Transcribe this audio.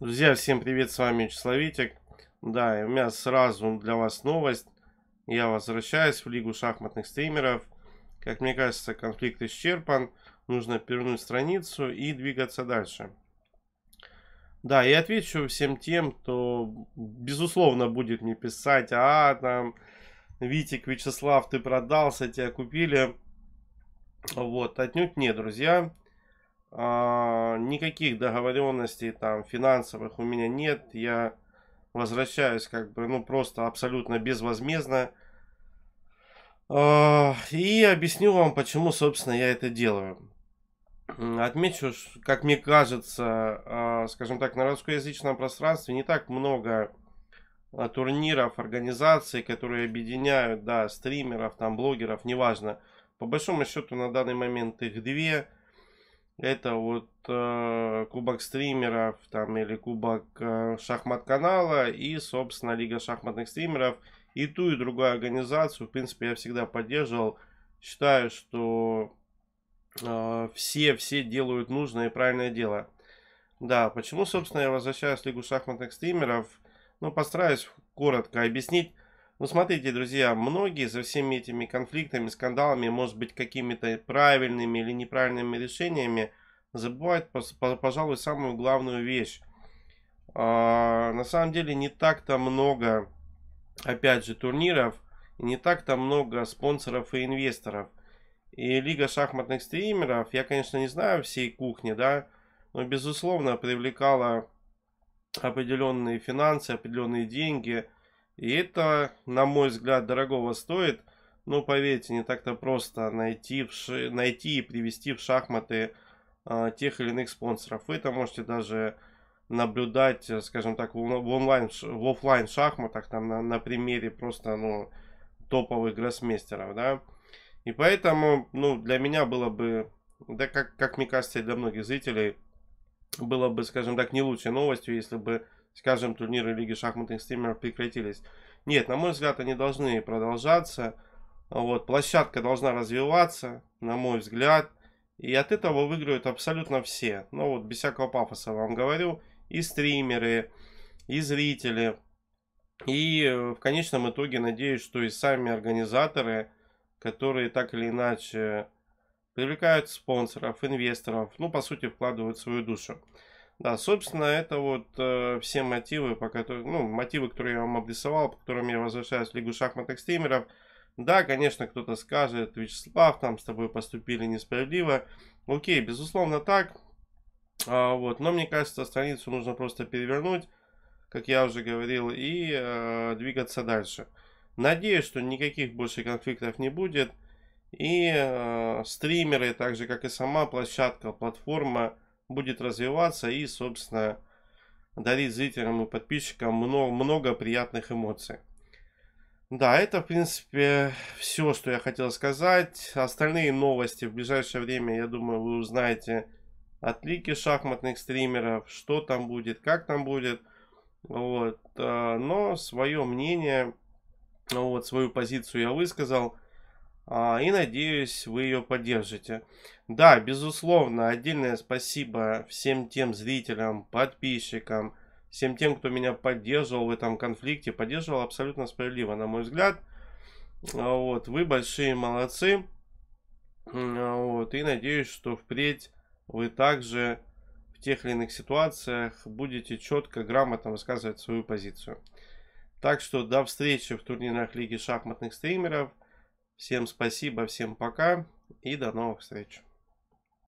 Друзья, всем привет, с вами Числовитик. Да, и у меня сразу для вас новость. Я возвращаюсь в Лигу шахматных стримеров. Как мне кажется, конфликт исчерпан. Нужно перевернуть страницу и двигаться дальше. Да, я отвечу всем тем, кто, безусловно, будет мне писать, а, там, Витик, Вячеслав, ты продался, тебя купили. Вот, отнюдь не, друзья. А, никаких договоренностей там финансовых у меня нет. Я возвращаюсь как бы, ну, просто абсолютно безвозмездно. А, и объясню вам, почему, собственно, я это делаю. Отмечу, как мне кажется, а, скажем так, на русскоязычном пространстве не так много турниров, организаций, которые объединяют, да, стримеров, там, блогеров, неважно. По большому счету, на данный момент их две – это вот э, кубок стримеров там или кубок э, шахмат канала и, собственно, лига шахматных стримеров. И ту, и другую организацию, в принципе, я всегда поддерживал. Считаю, что э, все, все делают нужное и правильное дело. Да, почему, собственно, я возвращаюсь в лигу шахматных стримеров? Ну, постараюсь коротко объяснить. Ну, смотрите, друзья, многие за всеми этими конфликтами, скандалами, может быть, какими-то правильными или неправильными решениями забывает, пожалуй, самую главную вещь. А, на самом деле не так-то много, опять же, турниров, не так-то много спонсоров и инвесторов. И Лига шахматных стримеров, я, конечно, не знаю всей кухни, да, но, безусловно, привлекала определенные финансы, определенные деньги. И это, на мой взгляд, дорогого стоит. Но, поверьте, не так-то просто найти, в найти и привести в шахматы а, тех или иных спонсоров. Вы это можете даже наблюдать, э, скажем так, в онлайн, в офлайн шахматах, там на, на примере просто, ну, топовых гроссмейстеров, да. И поэтому, ну, для меня было бы, да, как, как мне кажется, и для многих зрителей, было бы, скажем так, не лучшей новостью, если бы, скажем, турниры Лиги шахматных стримеров прекратились. Нет, на мой взгляд, они должны продолжаться. Вот, площадка должна развиваться, на мой взгляд. И от этого выиграют абсолютно все. Ну вот, без всякого пафоса вам говорю. И стримеры, и зрители. И э, в конечном итоге надеюсь, что и сами организаторы, которые так или иначе привлекают спонсоров, инвесторов, ну, по сути, вкладывают свою душу. Да, собственно, это вот э, все мотивы, по которым, ну, мотивы, которые я вам обрисовал, по которым я возвращаюсь в Лигу шахматных стримеров – да, конечно, кто-то скажет, Вячеслав, там с тобой поступили несправедливо. Окей, безусловно так. А, вот, но мне кажется, страницу нужно просто перевернуть, как я уже говорил, и а, двигаться дальше. Надеюсь, что никаких больше конфликтов не будет. И э, стримеры, так же как и сама площадка, платформа будет развиваться и, собственно, дарить зрителям и подписчикам много, много приятных эмоций. Да, это, в принципе, все, что я хотел сказать. Остальные новости в ближайшее время, я думаю, вы узнаете от лики шахматных стримеров, что там будет, как там будет. Вот. А, но свое мнение, вот, свою позицию я высказал. А, и надеюсь, вы ее поддержите. Да, безусловно, отдельное спасибо всем тем зрителям, подписчикам, всем тем, кто меня поддерживал в этом конфликте, поддерживал абсолютно справедливо, на мой взгляд. А вот, вы большие молодцы. А вот, и надеюсь, что впредь вы также в тех или иных ситуациях будете четко, грамотно высказывать свою позицию. Так что до встречи в турнирах Лиги шахматных стримеров. Всем спасибо, всем пока и до новых встреч.